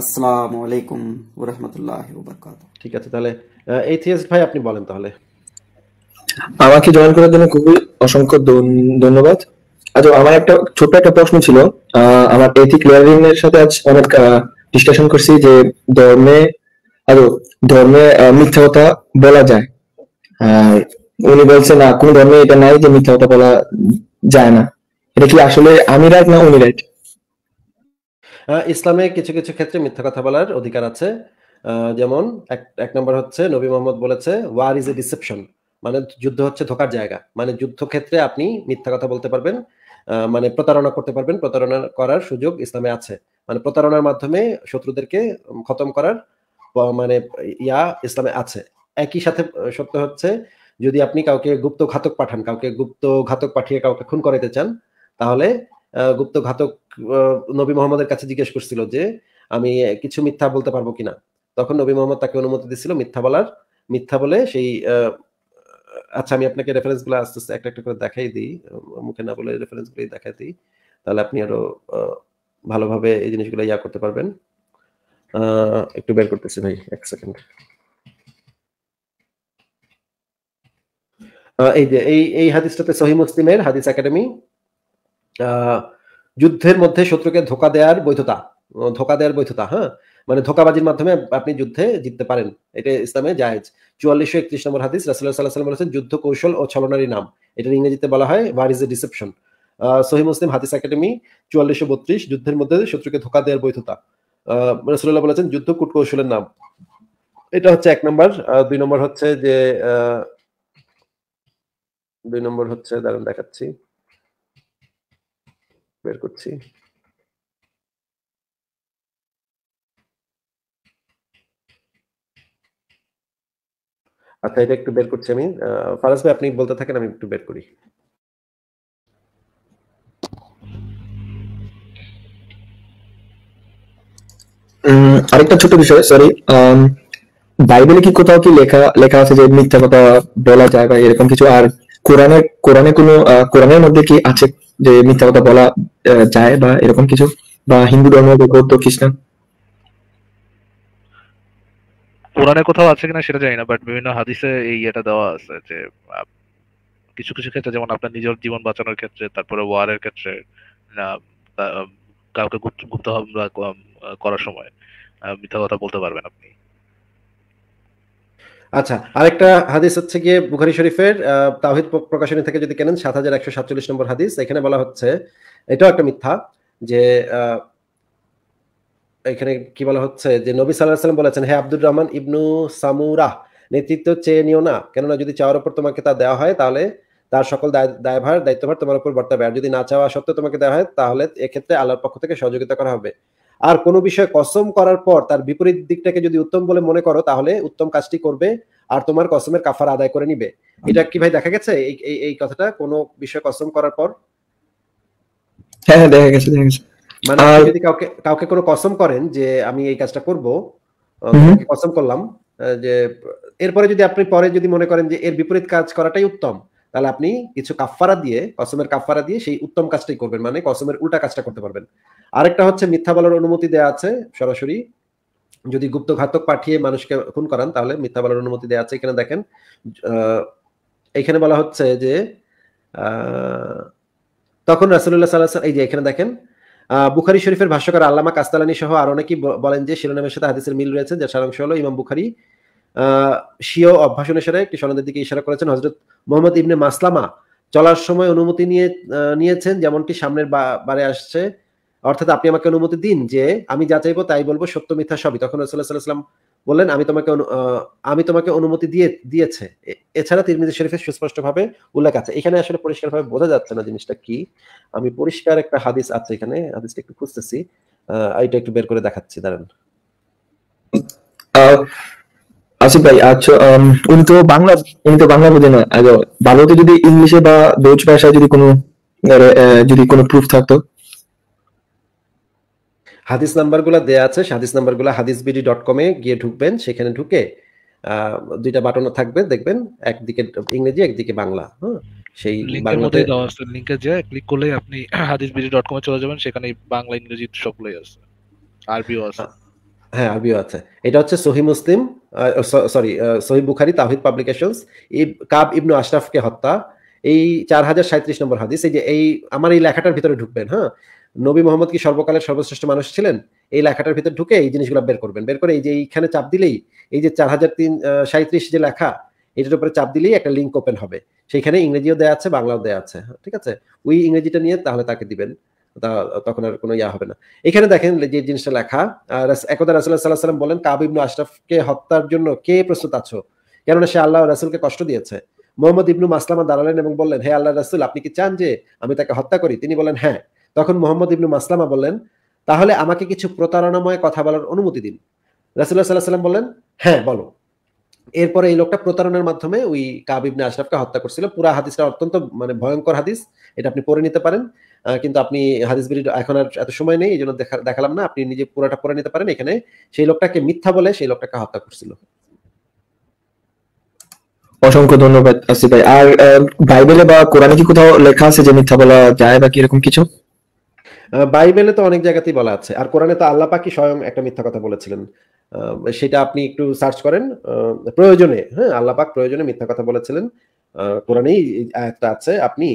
আলাইকুম ঠিক আছে তাহলে ভাই আপনি বলেন তাহলে আমাকে জয়েন করার জন্য খুবই অসংখ্য ধন্যবাদ আচ্ছা আমার একটা ছোট্ট একটা প্রশ্ন ছিল আমার এথিক এর সাথে আজ অনেক ডিসকাশন করছি যে ধর্মে আরো ধর্মে মিথ্যা কথা বলা যায় উনি বলছেন না কোন ধর্মে এটা নাই যে মিথ্যা কথা বলা যায় না এটা কি আসলে আমি রাইট না উনি রাইট ইসলামে কিছু কিছু ক্ষেত্রে মিথ্যা কথা বলার অধিকার আছে যেমন এক এক নম্বর হচ্ছে নবী মোহাম্মদ বলেছে ওয়ার ইজ এ ডিসেপশন মানে যুদ্ধ হচ্ছে ধোকার জায়গা মানে যুদ্ধক্ষেত্রে আপনি মিথ্যা কথা বলতে পারবেন মানে প্রতারণা করতে পারবেন প্রতারণা করার সুযোগ ইসলামে আছে মানে প্রতারণার মাধ্যমে শত্রুদেরকে খতম করার মানে ইয়া ইসলামে আছে একই সাথে সত্য হচ্ছে যদি আপনি কাউকে গুপ্ত ঘাতক পাঠান কাউকে গুপ্ত ঘাতক পাঠিয়ে কাউকে খুন করাইতে চান তাহলে গুপ্ত ঘাতক নবী মোহাম্মদের কাছে জিজ্ঞেস করছিল যে আমি কিছু মিথ্যা বলতে পারবো কিনা তখন নবী মোহাম্মদ তাকে অনুমতি দিচ্ছিল মিথ্যা বলার মিথ্যা বলে সেই আচ্ছা আমি আপনাকে রেফারেন্স গুলো আস্তে আস্তে একটা একটা করে দেখাই দিই মুখে না বলে রেফারেন্স গুলো দেখাই দিই তাহলে আপনি আরো ভালোভাবে এই জিনিসগুলো ইয়া করতে পারবেন একটু বের করতেছি ভাই এক সেকেন্ড এই যে এই এই হাদিসটাতে সহি মুসলিমের হাদিস একাডেমি আহ যুদ্ধের মধ্যে শত্রুকে ধোকা দেওয়ার বৈধতা ধোকা দেওয়ার বৈধতা হ্যাঁ মানে ধোকাবাজির মাধ্যমে আপনি যুদ্ধে জিততে পারেন এটা ইসলামে জায়েজ চুয়াল্লিশশো একত্রিশ নম্বর হাদিস রাসুল্লাহ সাল্লাহ সাল্লাম বলেছেন যুদ্ধ কৌশল ও ছলনারী নাম এটা ইংরেজিতে বলা হয় ওয়ার ইজ এ ডিসেপশন সহি মুসলিম হাদিস একাডেমি চুয়াল্লিশশো বত্রিশ যুদ্ধের মধ্যে শত্রুকে ধোকা দেওয়ার বৈধতা রাসুল্লাহ বলেছেন যুদ্ধ কূটকৌশলের নাম এটা হচ্ছে এক নম্বর দুই নম্বর হচ্ছে যে দুই নম্বর হচ্ছে দাঁড়ান দেখাচ্ছি বের করছি আচ্ছা এটা একটু বের করছি আমি ফারাজ ভাই আপনি বলতে থাকেন আমি একটু বের করি আরেকটা ছোট বিষয় সরি um, বাইবেলে কি কোথাও কি লেখা লেখা আছে যে মিথ্যা কথা বলা যায় বা এরকম কিছু আর কোরআনে কোরআনে কোনো কোরআনের মধ্যে কি আছে যে মিথ্যা কথা বলা যায় বা এরকম কিছু বা হিন্দু ধর্ম বা বৌদ্ধ খ্রিস্টান কোরআনে কোথাও আছে কিনা সেটা জানি না বাট বিভিন্ন হাদিসে এই এটা দেওয়া আছে যে কিছু কিছু ক্ষেত্রে যেমন আপনার নিজের জীবন বাঁচানোর ক্ষেত্রে তারপরে ওয়ারের ক্ষেত্রে কাউকে গুপ্ত হামলা করার সময় মিথ্যা কথা বলতে পারবেন আপনি আচ্ছা আরেকটা হাদিস হচ্ছে গিয়ে বুখারি শরীফের তাহিদ প্রকাশনী থেকে যদি কেনেন সাত হাজার একশো সাতচল্লিশ নম্বর হাদিস এখানে বলা হচ্ছে এটাও একটা মিথ্যা যে এখানে কি বলা হচ্ছে যে নবী সাল্লাহ সাল্লাম বলেছেন হ্যাঁ আব্দুর রহমান ইবনু সামুরাহ নেতৃত্ব চেয়ে নিও না কেননা যদি চাওয়ার উপর তোমাকে তা দেওয়া হয় তাহলে তার সকল দায়ভার দায়িত্বভার তোমার উপর বর্তাবে আর যদি না চাওয়া সত্ত্বেও তোমাকে দেওয়া হয় তাহলে এক্ষেত্রে আল্লাহর পক্ষ থেকে সহযোগিতা করা হবে আর কোনো বিষয়ে কসম করার পর তার বিপরীত দিকটাকে যদি উত্তম বলে মনে করো তাহলে উত্তম কাজটি করবে আর তোমার কসমের কাফার আদায় করে নিবে এটা কি ভাই দেখা গেছে এই এই কথাটা কোনো বিষয়ে কসম করার পর হ্যাঁ হ্যাঁ দেখা গেছে দেখা গেছে মানে যদি কাউকে কাউকে কোনো কসম করেন যে আমি এই কাজটা করব কসম করলাম যে এরপরে যদি আপনি পরে যদি মনে করেন যে এর বিপরীত কাজ করাটাই উত্তম তাহলে আপনি কিছু কাফারা দিয়ে কসমের কাফারা দিয়ে সেই উত্তম কাজটাই করবেন মানে কসমের উল্টা কাজটা করতে পারবেন আরেকটা হচ্ছে মিথ্যা বলার অনুমতি দেওয়া আছে সরাসরি যদি গুপ্ত ঘাতক পাঠিয়ে মানুষকে খুন করান তাহলে মিথ্যা বলার অনুমতি দেওয়া আছে এখানে দেখেন এখানে বলা হচ্ছে যে তখন রাসুল্লাহ সাল্লাহ এই যে এখানে দেখেন বুখারি শরীফের ভাষ্যকার আল্লামা কাস্তালানি সহ আর অনেকেই বলেন যে শিরোনামের সাথে হাদিসের মিল রয়েছে যার সারাংশ হলো ইমাম বুখারি স্বীয় অভ্যাস অনুসারে একটি সনদের দিকে ইশারা করেছেন হজরত মোহাম্মদ ইবনে মাসলামা চলার সময় অনুমতি নিয়ে নিয়েছেন যেমনটি সামনের বারে আসছে অর্থাৎ আপনি আমাকে অনুমতি দিন যে আমি যা চাইবো তাই বলবো সত্য মিথ্যা সবই তখন রসুল্লাহ বললেন আমি তোমাকে আমি তোমাকে অনুমতি দিয়ে দিয়েছে এছাড়া তিরমিজি শরীফের সুস্পষ্টভাবে উল্লেখ আছে এখানে আসলে পরিষ্কারভাবে বোঝা যাচ্ছে না জিনিসটা কি আমি পরিষ্কার একটা হাদিস আছে এখানে হাদিসটা একটু খুঁজতেছি এটা একটু বের করে দেখাচ্ছি দাঁড়ান আসিফ ভাই আচ্ছা উনি তো বাংলা উনি তো বাংলা বোঝে না ভারতে যদি ইংলিশে বা ডোজ ভাষায় যদি কোনো যদি কোনো প্রুফ থাকতো হাদিস নাম্বার গুলা দেয়া আছে হাদিস নাম্বার গুলা হাদিস বিডি ডট কম এ গিয়ে ঢুকবেন সেখানে ঢুকে দুইটা বাটন থাকবে দেখবেন একদিকে ইংরেজি একদিকে বাংলা হ্যাঁ? সেই বাংলাতে দেওয়া আছে লিংকে যা ক্লিক করলে আপনি হাদিস বিডি ডট কম এ চলে যাবেন সেখানে বাংলা ইংরেজি সবগুলোই আছে আরবিও আছে হ্যাঁ আরবিও আছে এটা হচ্ছে সহি মুসলিম সরি সহি বুখারি তাহিদ পাবলিকেশনস কাব ইবনু আশরাফকে হত্যা এই চার হাজার সাঁত্রিশ নম্বর হাদিস এই যে এই আমার এই লেখাটার ভিতরে ঢুকবেন হ্যাঁ নবী মোহাম্মদ কি সর্বকালের সর্বশ্রেষ্ঠ মানুষ ছিলেন এই লেখাটার ভিতরে ঢুকে এই জিনিসগুলো বের করবেন বের করে এই যে এইখানে চাপ দিলেই এই যে চার হাজার তিন সাঁত্রিশ যে লেখা এটার উপরে চাপ দিলেই একটা লিঙ্ক ওপেন হবে সেইখানে ইংরেজিও দেওয়া আছে বাংলাও দেওয়া আছে ঠিক আছে ওই ইংরেজিটা নিয়ে তাহলে তাকে দিবেন তখন আর কোনো ইয়া হবে না এখানে দেখেন যে জিনিসটা লেখা একদা রাসুল্লাহ সাল্লাহ সাল্লাম বলেন কাব আশরাফকে হত্যার জন্য কে প্রস্তুত আছো কেননা সে আল্লাহ রাসুলকে কষ্ট দিয়েছে মোহাম্মদ ইবনু মাসলামা দাঁড়ালেন এবং বললেন হে আল্লাহ রাসুল আপনি কি চান যে আমি তাকে হত্যা করি তিনি বলেন হ্যাঁ তখন মোহাম্মদ ইবনু মাসলামা বলেন তাহলে আমাকে কিছু প্রতারণাময় কথা বলার অনুমতি দিন রাসুল্লাহ সাল্লাহ সাল্লাম বললেন হ্যাঁ বলো এরপরে এই লোকটা প্রতারণের মাধ্যমে ওই কাবিবনে আশরাফকে হত্যা করছিল পুরা হাদিসটা অত্যন্ত মানে ভয়ঙ্কর হাদিস এটা আপনি পড়ে নিতে পারেন কিন্তু আপনি হাদিস বিড়ি এখন আর এত সময় নেই এই জন্য দেখালাম না আপনি নিজে পুরোটা পড়ে নিতে পারেন এখানে সেই লোকটাকে মিথ্যা বলে সেই লোকটাকে হত্যা করছিল অসংখ্য ধন্যবাদ আসি ভাই আর বাইবেলে বা কোরআনে কি কোথাও লেখা আছে যে মিথ্যা বলা যায় বা কিরকম এরকম কিছু বাইবেলে তো অনেক জায়গাতেই বলা আছে আর কোরআনে তো আল্লাহ পাকি স্বয়ং একটা মিথ্যা কথা বলেছিলেন সেটা আপনি একটু সার্চ করেন প্রয়োজনে হ্যাঁ আল্লাহ পাক প্রয়োজনে মিথ্যা কথা বলেছিলেন কোরআনেই আছে আপনি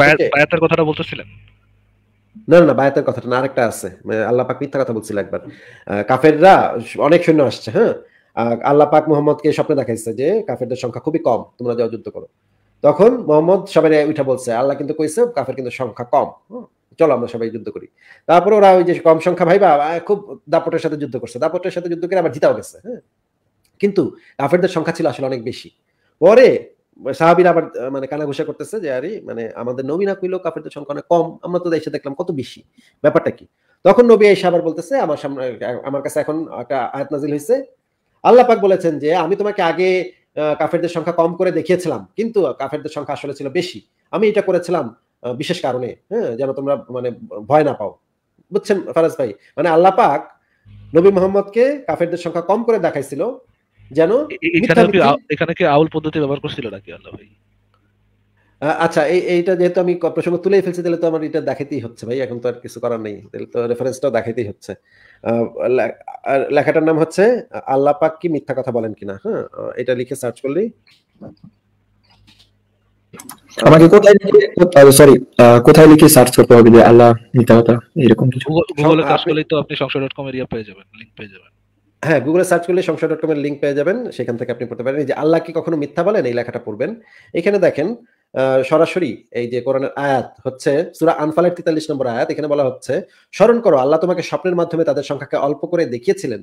বায়াতের কথাটা বলতেছিলেন না না বায়াতের কথাটা না আরেকটা আছে মানে আল্লাহ পাক মিথ্যা কথা বলছিল একবার কাফেররা অনেক সৈন্য আসছে হ্যাঁ আল্লাহ পাক মোহাম্মদকে স্বপ্নে দেখাইছে যে কাফেরদের সংখ্যা খুবই কম তোমরা যাও যুদ্ধ করো তখন মোহাম্মদ সবাই উঠা বলছে আল্লাহ কিন্তু কইছে কাফের কিন্তু সংখ্যা কম চলো আমরা সবাই যুদ্ধ করি তারপর ওরা ওই যে কম সংখ্যা ভাইবা খুব দাপটের সাথে যুদ্ধ করছে দাপটের সাথে যুদ্ধ করে আবার জিতাও গেছে হ্যাঁ কিন্তু কাফেরদের সংখ্যা ছিল আসলে অনেক বেশি পরে সাহাবিরা আবার মানে কানাঘুষা করতেছে যে আরে মানে আমাদের নবী না কইলেও কাফেরদের সংখ্যা অনেক কম আমরা তো দেশে দেখলাম কত বেশি ব্যাপারটা কি তখন নবী এসে আবার বলতেছে আমার সামনে আমার কাছে এখন একটা আয়াত নাজিল হয়েছে আল্লাহ পাক বলেছেন যে আমি তোমাকে আগে কাফেরদের সংখ্যা কম করে দেখিয়েছিলাম কিন্তু কাফেরদের সংখ্যা আসলে ছিল বেশি আমি এটা করেছিলাম বিশেষ কারণে হ্যাঁ যেন তোমরা মানে ভয় না পাও বুঝছেন ফারাজ ভাই মানে আল্লাহ পাক নবী মোহাম্মদকে কাফেরদের সংখ্যা কম করে দেখাইছিল যেন এখানে কি আউল পদ্ধতি ব্যবহার করছিল নাকি আল্লাহ ভাই আচ্ছা এই এইটা যেহেতু আমি প্রসঙ্গ তুলেই ফেলছি তাহলে তো আমার এটা দেখাতেই হচ্ছে ভাই এখন তো আর কিছু করার নেই তাহলে তো রেফারেন্সটা দেখাতেই হচ্ছে লেখাটার নাম হচ্ছে আল্লাহ পাক কি মিথ্যা কথা বলেন কিনা হ্যাঁ এটা লিখে সার্চ করলেই আমাকে কোথায় সরি কোথায় লিখে সার্চ করতে হবে যে আল্লাহ মিথ্যা কথা এরকম কিছু গুগলে সার্চ করলেই তো আপনি সংশয় ডট কম এরিয়া পেয়ে যাবেন লিংক পেয়ে যাবেন হ্যাঁ গুগলে সার্চ করলে সংশয় ডট কমের লিঙ্ক পেয়ে যাবেন সেখান থেকে আপনি পড়তে পারেন এই যে আল্লাহ কি কখনো মিথ্যা বলেন এই লেখাটা পড়বেন এখানে দেখেন সরাসরি এই যে কোরআনের আয়াত হচ্ছে সুরা আনফালের তেতাল্লিশ নম্বর আয়াত এখানে বলা হচ্ছে স্মরণ করো আল্লাহ তোমাকে স্বপ্নের মাধ্যমে তাদের সংখ্যাকে অল্প করে দেখিয়েছিলেন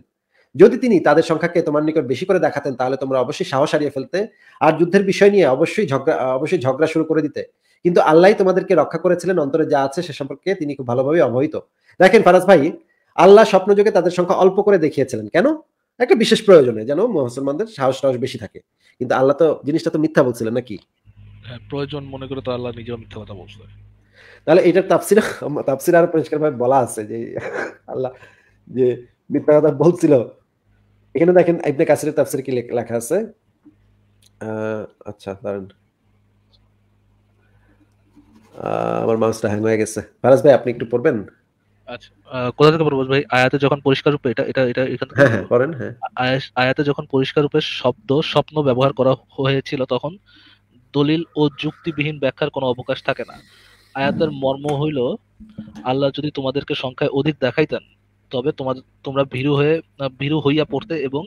যদি তিনি তাদের সংখ্যাকে তোমার নিকট বেশি করে দেখাতেন তাহলে তোমরা অবশ্যই সাহস হারিয়ে ফেলতে আর যুদ্ধের বিষয় নিয়ে অবশ্যই ঝগড়া অবশ্যই ঝগড়া শুরু করে দিতে কিন্তু আল্লাহ তোমাদেরকে রক্ষা করেছিলেন অন্তরে যা আছে সে সম্পর্কে তিনি খুব ভালোভাবে অবহিত দেখেন ফারাজ ভাই আল্লাহ স্বপ্নযোগে তাদের সংখ্যা অল্প করে দেখিয়েছিলেন কেন একটা বিশেষ প্রয়োজনে যেন মুসলমানদের সাহস সাহস বেশি থাকে কিন্তু আল্লাহ তো জিনিসটা তো মিথ্যা বলছিলেন নাকি হ্যাঁ, প্রয়োজন মনে করে তো আল্লাহ নিজেও মিথ্যা কথা বলছিলেন তাহলে এটার তাফসির তাফসির আরো পরিষ্কার ভাবে বলা আছে যে আল্লাহ যে মিথ্যা কথা বলছিল এখানে দেখেন ইবনে কাসিরের তাফসির কি লেখা আছে আচ্ছা দাঁড়ান আমার মাউসটা হ্যাং হয়ে গেছে ফারাজ ভাই আপনি একটু পড়বেন আচ্ছা কোথা থেকে ভাই আয়াতে যখন পরিষ্কার রূপে এটা এটা এটা এখান থেকে হ্যাঁ, হ্যাঁ, করেন হ্যাঁ আয়াতে যখন পরিষ্কার রূপে শব্দ স্বপ্ন ব্যবহার করা হয়েছিল তখন দলিল ও যুক্তিবিহীন ব্যাখ্যার কোনো অবকাশ থাকে না আয়াতের মর্ম হইল আল্লাহ যদি তোমাদেরকে সংখ্যায় অধিক দেখাইতেন তবে তোমাদের তোমরা ভীরু হয়ে ভীরু হইয়া পড়তে এবং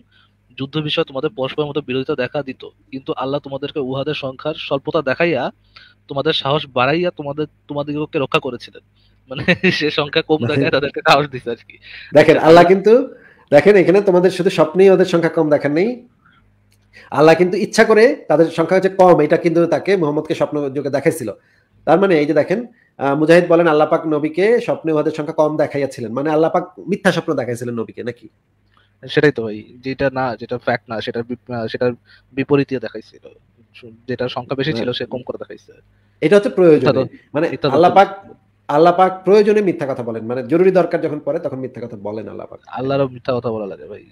যুদ্ধ বিষয়ে তোমাদের পরস্পরের মতো বিরোধিতা দেখা দিত কিন্তু আল্লাহ তোমাদেরকে উহাদের সংখ্যার স্বল্পতা দেখাইয়া তোমাদের সাহস বাড়াইয়া তোমাদের তোমাদেরকে রক্ষা করেছিলেন মানে সে সংখ্যা কম দেখায় মানে তাদেরকে সাহস দিচ্ছে আর কি দেখেন আল্লাহ কিন্তু দেখেন এখানে তোমাদের শুধু স্বপ্নেই ওদের সংখ্যা কম দেখার নেই আল্লাহ কিন্তু ইচ্ছা করে তাদের সংখ্যা হচ্ছে কম এটা কিন্তু তাকে মোহাম্মদকে স্বপ্ন দেখাইছিল তার মানে এই যে দেখেন মুজাহিদ বলেন আল্লাপাক নবীকে স্বপ্নে ওদের সংখ্যা কম দেখাইয়াছিলেন মানে আল্লাপাক মিথ্যা স্বপ্ন দেখাইছিলেন নবীকে নাকি সেটাই তো ভাই যেটা না যেটা ফ্যাক্ট না সেটা সেটার বিপরীতে দেখাইছিল যেটা সংখ্যা বেশি হ্যাঁ। ছিল সে কম করে দেখাইছে এটা হচ্ছে প্রয়োজন মানে আল্লাপাক আল্লাপাক প্রয়োজনে মিথ্যা কথা বলেন মানে জরুরি দরকার যখন পড়ে তখন মিথ্যা কথা বলেন আল্লাপাক আল্লাহর মিথ্যা কথা বলা লাগে ভাই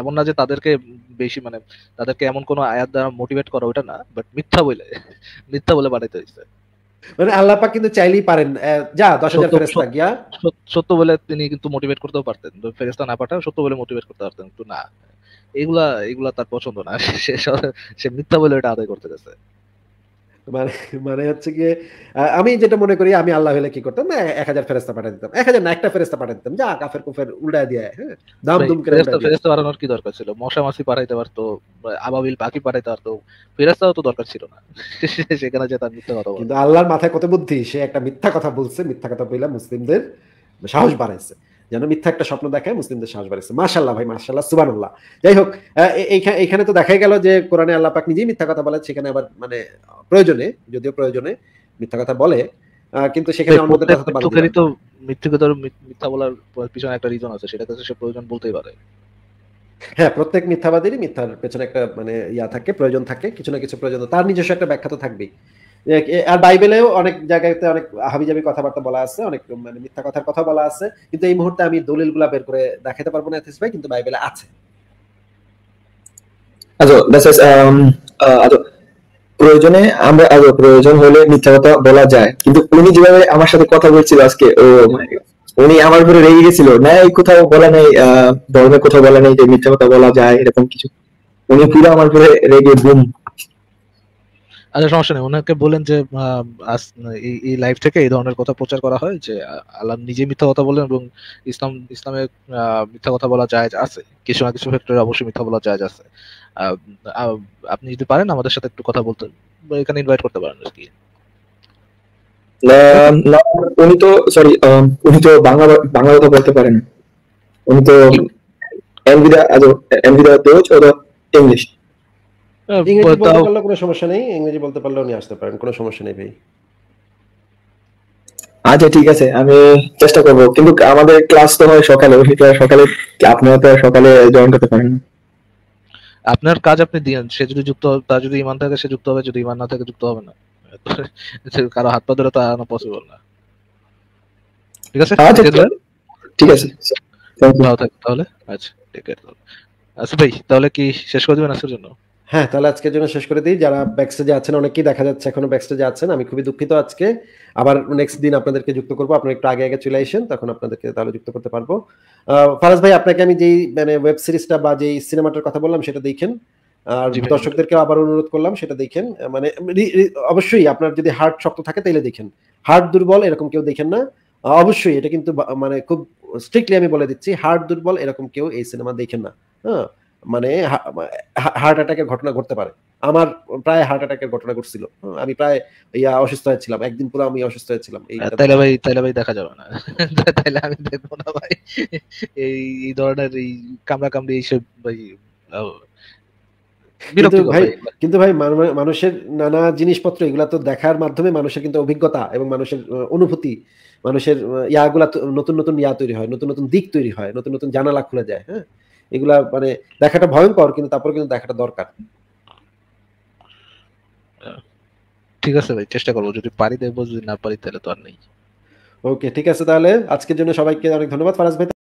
এমন না যে তাদেরকে বেশি মানে তাদেরকে এমন কোন আয়াত দ্বারা মোটিভেট করা ওটা না বাট মিথ্যা বলে মিথ্যা বলে বাড়াইতে হয়েছে মানে আল্লাপাক কিন্তু চাইলেই পারেন যা দশ হাজার ফেরেস্তা গিয়া সত্য বলে তিনি কিন্তু মোটিভেট করতেও পারতেন ফেরেস্তা না পাঠাও সত্য বলে মোটিভেট করতে পারতেন কিন্তু না এগুলা এগুলা তার পছন্দ না সে মিথ্যা বলে ওটা আদায় করতে গেছে মানে মানে হচ্ছে গিয়ে আমি যেটা মনে করি আমি আল্লাহ হলে কি করতাম না এক হাজার ফেরেস্তা পাঠিয়ে দিতাম এক হাজার না একটা ফেরেস্তা পাঠিয়ে দিতাম যা কাফের কুফের উল্টা দিয়ে হ্যাঁ দাম দুম করে ফেরেস্তা বাড়ানোর কি দরকার ছিল মশা মাছি পাঠাইতে পারতো আবাবিল পাখি পাঠাইতে পারতো ফেরেস্তাও তো দরকার ছিল না সেখানে যে তার মিথ্যা কথা কিন্তু আল্লাহর মাথায় কত বুদ্ধি সে একটা মিথ্যা কথা বলছে মিথ্যা কথা বলে মুসলিমদের সাহস বাড়াইছে যেন মিথ্যা একটা স্বপ্ন দেখায় মুসলিমদের সাহস বাড়িয়েছে মাশাল্লাহ ভাই মাশাল্লাহ সুবানুল্লাহ যাই হোক এইখানে তো দেখাই গেল যে কোরআনে আল্লাহ পাক নিজেই মিথ্যা কথা বলে সেখানে আবার মানে প্রয়োজনে যদিও প্রয়োজনে মিথ্যা কথা বলে কিন্তু সেখানে অন্যদের কথা বলে তো মিথ্যা বলার পিছনে একটা রিজন আছে সেটা সে প্রয়োজন বলতেই পারে হ্যাঁ প্রত্যেক মিথ্যাবাদীরই মিথ্যার পেছনে একটা মানে ইয়া থাকে প্রয়োজন থাকে কিছু না কিছু প্রয়োজন তার নিজস্ব একটা ব্যাখ্যা তো থাকবেই আর বাইবেলেও অনেক জায়গাতে অনেক হাবিজাবি কথাবার্তা বলা আছে অনেক মানে মিথ্যা কথার কথা বলা আছে কিন্তু এই মুহূর্তে আমি গুলা বের করে দেখাতে পারবো না ভাই কিন্তু বাইবেলে আছে um, প্রয়োজনে আমরা প্রয়োজন হলে মিথ্যা কথা বলা যায় কিন্তু উনি যেভাবে আমার সাথে কথা বলছিল আজকে ও মানে, উনি আমার উপরে রেগে গেছিল না এই কোথাও বলা নেই ধর্মে কোথাও বলা নেই যে মিথ্যা কথা বলা যায় এরকম কিছু উনি পুরো আমার উপরে রেগে বুম আচ্ছা সমস্যা নেই ওনাকে বলেন যে এই লাইভ থেকে এই ধরনের কথা প্রচার করা হয় যে আল্লাহ নিজে মিথ্যা কথা বলেন এবং ইসলাম ইসলামের মিথ্যা কথা বলা যায় আছে কিছু না কিছু ক্ষেত্রে অবশ্যই মিথ্যা বলা যায় আছে আপনি যদি পারেন আমাদের সাথে একটু কথা বলতে এখানে ইনভাইট করতে পারেন আর কি উনি তো সরি উনি তো বাংলা বাংলা কথা বলতে পারেন উনি তো এনবিদা আজ ওরা ইংলিশ ইংরেজি বলতে কোনো সমস্যা নেই ইংরেজি বলতে আসতে পারেন কোনো সমস্যা নেই ভাই আচ্ছা ঠিক আছে আমি চেষ্টা করব কিন্তু আমাদের ক্লাস তো হয় সকালে সকালে তো সকালে জয়েন করতে পারেন আপনার কাজ আপনি দিয়ে সে যদি যুক্ত তা যদি ইমান থাকে সে যুক্ত হবে যদি ইমান না থাকে যুক্ত হবে না কারো হাত পা ধরে তো আনা পসিবল না ঠিক আছে আচ্ছা, ঠিক আছে ভালো তাহলে আচ্ছা ঠিক আছে আচ্ছা ভাই তাহলে কি শেষ করে দেবেন আসার জন্য হ্যাঁ তাহলে আজকের জন্য শেষ করে দিই যারা ব্যাকস্টেজে আছেন অনেকেই দেখা যাচ্ছে এখনো ব্যাকস্টেজে আছেন আমি খুবই দুঃখিত আজকে আবার নেক্সট দিন আপনাদেরকে যুক্ত করবো আপনারা একটু আগে আগে চলে আসেন তখন আপনাদেরকে তাহলে যুক্ত করতে পারবো ফারাজ ভাই আপনাকে আমি যেই মানে ওয়েব সিরিজটা বা যেই সিনেমাটার কথা বললাম সেটা দেখেন আর দর্শকদেরকে আবার অনুরোধ করলাম সেটা দেখেন মানে অবশ্যই আপনার যদি হার্ট শক্ত থাকে তাইলে দেখেন হার্ট দুর্বল এরকম কেউ দেখেন না অবশ্যই এটা কিন্তু মানে খুব স্ট্রিক্টলি আমি বলে দিচ্ছি হার্ট দুর্বল এরকম কেউ এই সিনেমা দেখেন না হ্যাঁ মানে হার্ট অ্যাটাকের ঘটনা ঘটতে পারে আমার প্রায় হার্ট অ্যাটাকের ঘটনা ঘটছিল আমি প্রায় ইয়া অসুস্থ হয়েছিলাম একদিন পুরো আমি অসুস্থ হয়েছিলাম হ্যাঁ, তাইলে ভাই তাইলে ভাই দেখা যাবে না তাইলে আমি দেখবো না ভাই এই এই ধরনের এই কামড়া কামড়ি এইসব ভাই ভাই কিন্তু ভাই মানুষের নানা জিনিসপত্র এগুলা তো দেখার মাধ্যমে মানুষের কিন্তু অভিজ্ঞতা এবং মানুষের অনুভূতি মানুষের ইয়াগুলা নতুন নতুন ইয়া তৈরি হয় নতুন নতুন দিক তৈরি হয় নতুন নতুন জানালা খুলে যায় হ্যাঁ এগুলা মানে দেখাটা ভয়ঙ্কর কিন্তু তারপর কিন্তু দেখাটা দরকার ঠিক আছে ভাই চেষ্টা করবো যদি পারি দেবো যদি না পারি তাহলে তো আর নেই ওকে ঠিক আছে তাহলে আজকের জন্য সবাইকে অনেক ধন্যবাদ ফারাজ ভাই